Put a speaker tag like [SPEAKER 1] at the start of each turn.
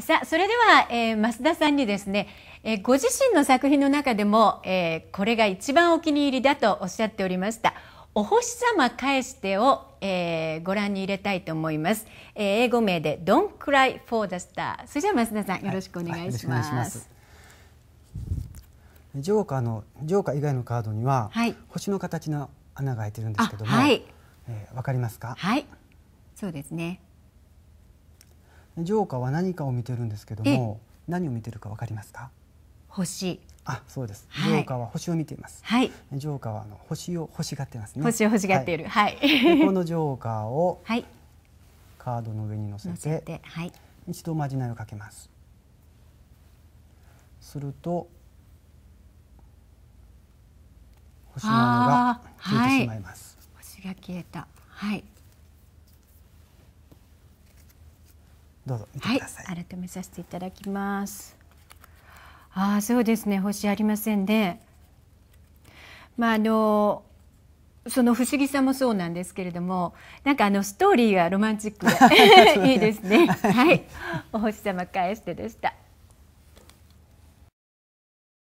[SPEAKER 1] さあそれでは、えー、増田さんにですね、えー、ご自身の作品の中でも、えー、これが一番お気に入りだとおっしゃっておりました「お星様返してを」えー、ご覧に入れたいと思います、えー、英語名で「Don't Cry for the Star」それじゃ増田さんよろしくお願いします。はいはい、ます
[SPEAKER 2] ジョーカーのジョーカー以外のカードには、はい、星の形の穴が開いてるんですけども、はい、えわ、ー、かりますか？はい、そうですね。ジョーカーは何かを見てるんですけども、何を見てるかわかりますか？星。あ、そうです。ジョーカーは星を見ています。はい。ジョーカーはあの星を欲しがってますね。星を欲しがっている。はい。このジョーカーを カードの上に乗せて、はい、一度まじないをかけます。すると星ののが消えてしまいます。
[SPEAKER 1] 星が消えた。はい。どうぞはい、改めさせていただきます。ああ、そうですね。星ありませんね。まああのその不思議さもそうなんですけれども、なんかあのストーリーがロマンチックで いいですね。はい、お星様返してでした。